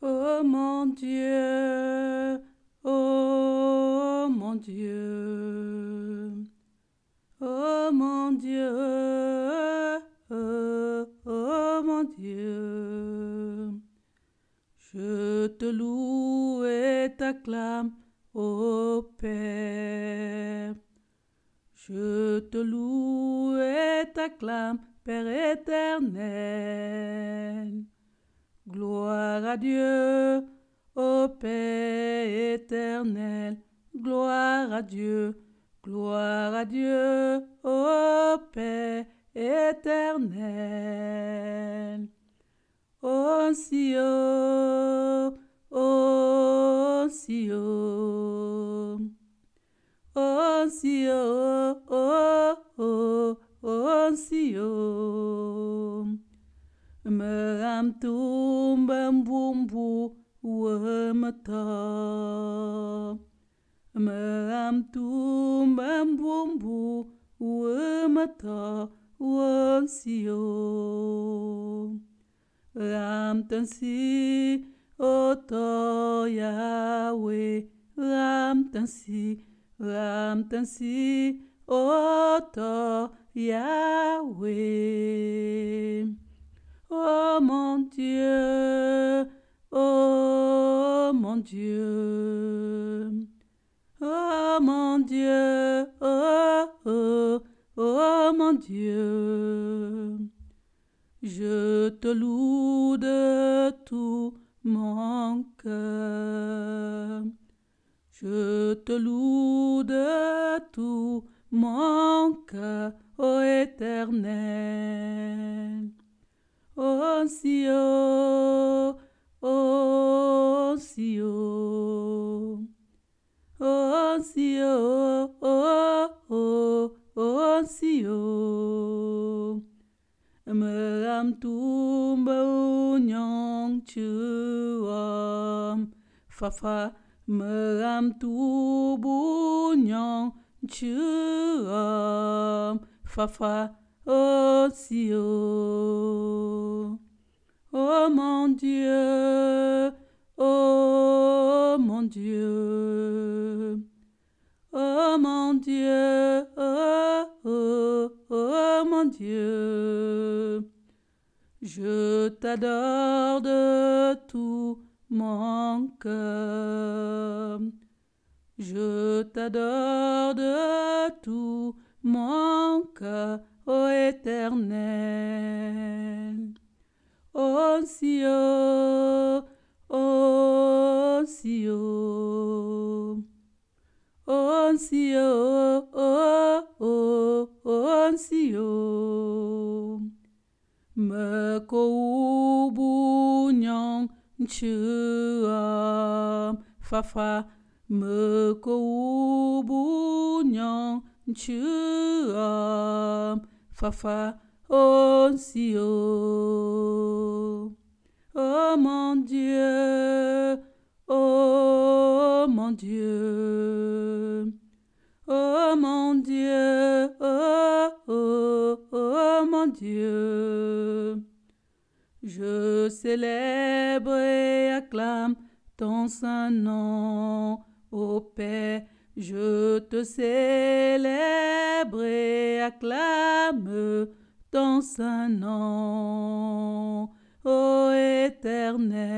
Oh mon Dieu, oh mon Dieu, oh mon Dieu, oh, oh mon Dieu, je te loue et t'acclame, ô oh Père. Je te loue et t'acclame, Père éternel. Gloire à Dieu, ô paix éternelle. Gloire à Dieu, gloire à Dieu, ô paix éternelle. Ô Sio, ô si ô ô, ô, ô me rame tansi, toi Yahweh, ram tansi, ram tansi, toi Yahweh. Oh mon Dieu, oh mon Dieu, oh mon Dieu, oh, oh, oh mon Dieu. Je te loue de tout mon cœur. Je te loue de tout mon cœur, ô Éternel. Ô nam tu bo nyong chu om fa tu bu aussi oh mon dieu oh mon dieu oh mon dieu oh mon dieu je t'adore de tout mon cœur. Je t'adore de tout mon cœur, ô éternel. Ô Sion, ô Ô me ko tu fa fa me ko fa fa on si oh mon dieu oh mon dieu oh mon dieu oh, oh, oh mon dieu je célèbre et acclame ton saint nom, ô Père. Je te célèbre et acclame ton saint nom, ô Éternel.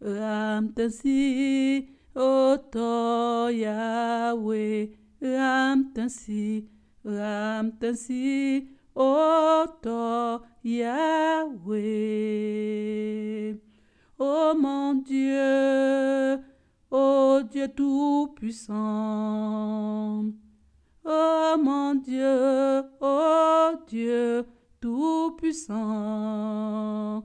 O Oto Yahweh, ainsi O Oto Yahweh. Oh mon Dieu, oh Dieu tout-puissant. Oh mon Dieu, oh Dieu tout-puissant.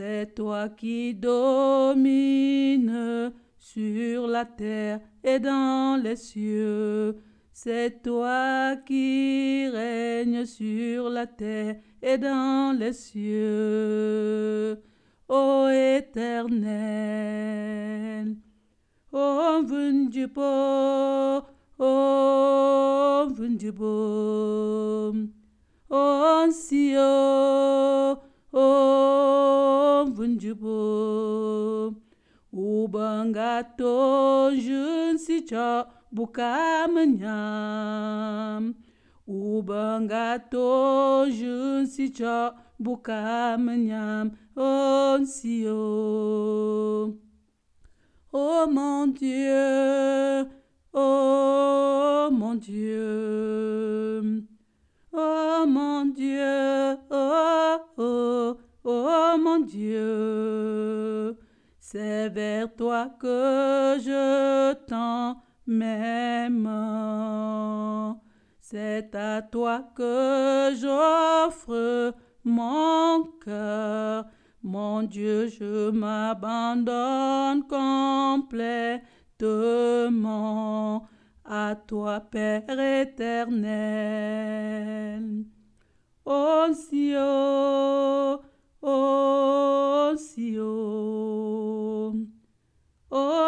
C'est toi qui domines sur la terre et dans les cieux. C'est toi qui règnes sur la terre et dans les cieux. Ô Éternel, ô beau, ô beau ô ô, ô jubo ubanga to Ubangato si cho bukamnya oh mon dieu oh mon dieu oh mon dieu C'est vers toi que je tends mes mains. C'est à toi que j'offre mon cœur. Mon Dieu, je m'abandonne complètement à toi, Père éternel. oh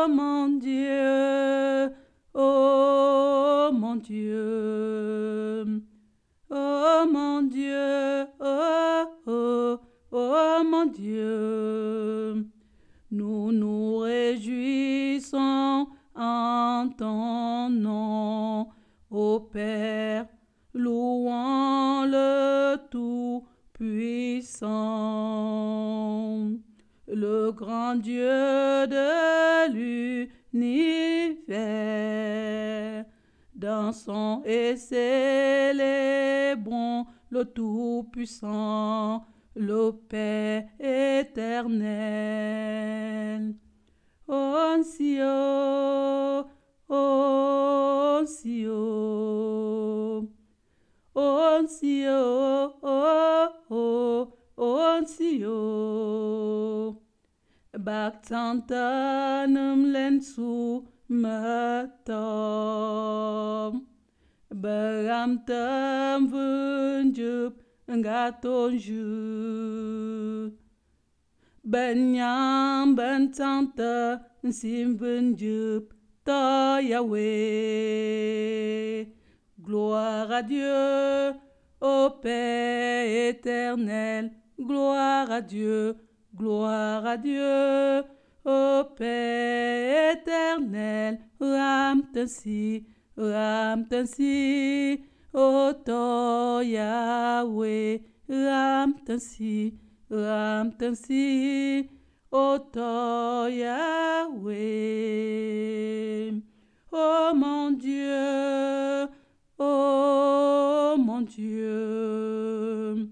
oh mon Dieu, oh mon Dieu, oh mon Dieu, oh, oh, oh mon Dieu. le Tout-Puissant, le Père éternel. Oncio, Oncio, Oncio, oh, Bak Bactantanum lensu matam. Băgamtăm vânjup în gatonju. Băneam bănțantă în sim ta Yahweh. Gloire à Dieu, ô paix éternelle, gloire à Dieu, gloire à Dieu, ô paix éternelle, Ram Ramtansi, Oto Yahweh, Ramtansi, Ramtansi, Oto Yahweh. Oh mon Dieu, oh mon Dieu,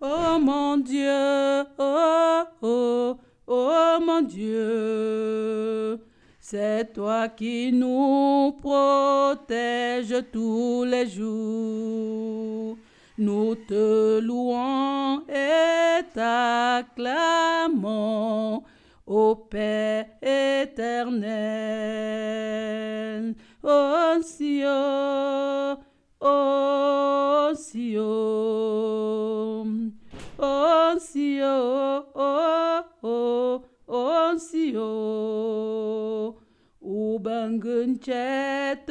oh mon Dieu, oh, oh, oh mon Dieu. C'est toi qui nous protèges tous les jours. Nous te louons et t'acclamons, ô Père éternel. Ô ô Sangncet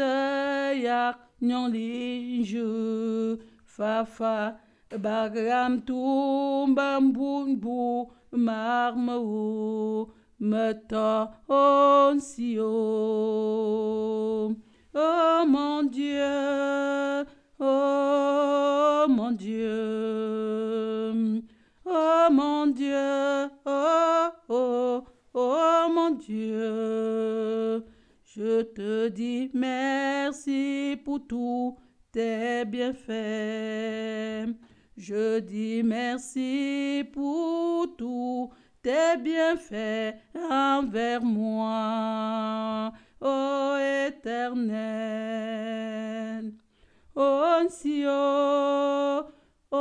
yak fa fa bagram tumbambunbu on meton O oh, mon Dieu, oh Je te dis merci pour tout tes bienfaits. Je dis merci pour tous tes bienfaits envers moi. Ô Éternel, ô ô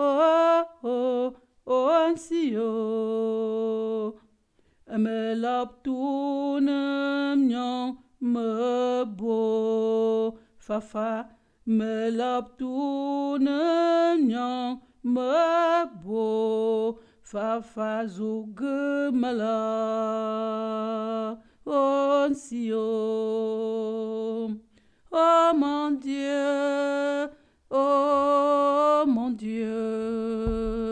ô ô ansio me laptunem nyong me fa fafa me laptunem nyong me bo fafa on mala ansio oh mon dieu oh mon dieu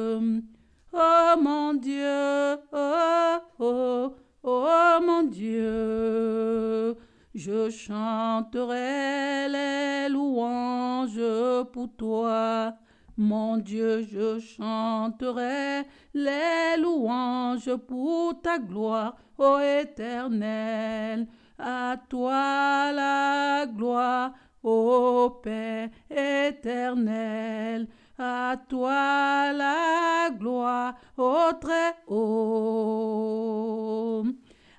mon Dieu, oh, oh, oh, oh mon Dieu, je chanterai les louanges pour toi. Mon Dieu, je chanterai les louanges pour ta gloire, ô Éternel. À toi la gloire, ô Père éternel. À toi la gloire, ô très haut.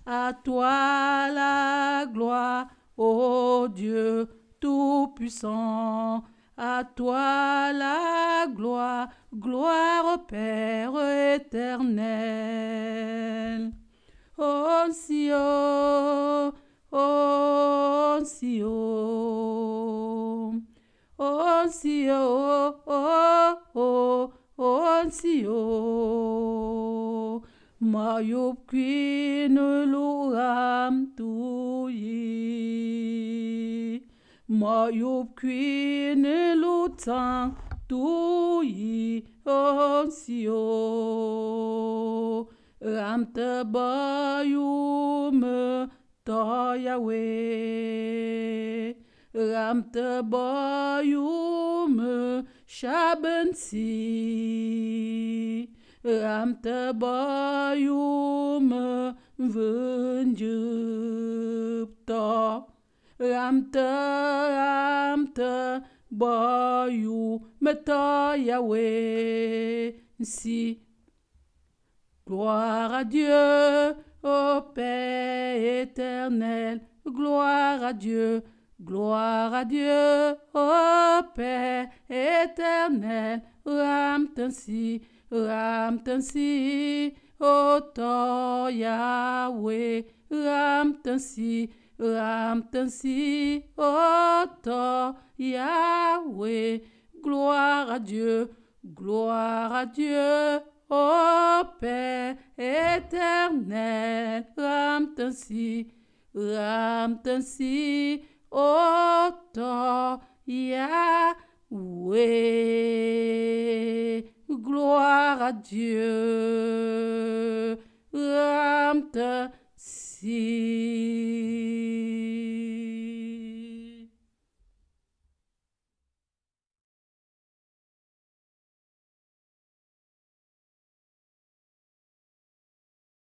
À toi la gloire, ô Dieu tout-puissant. À toi la gloire, gloire au Père éternel. Ô Osio, oh, oh, Osio. Mayup quino luram tuyi. Mayup quino lutam tuyi, Osio. Ram tabayume tayawe. Ramtaboyum ramta Ramtaboyum Vunjupta Ramta Ramta Boyu to Yahweh Si Gloire à Dieu, ô Père éternel, gloire à Dieu Gloire à Dieu, ô Père éternel, Ramtensi, Ramtensi, ô toi Yahweh, Ramtensi, Ramtensi, ô toi Yahweh, gloire à Dieu, gloire à Dieu, ô Père éternel, Ramtensi, Ramtensi, autant Yahweh. Gloire à Dieu. Ramte si.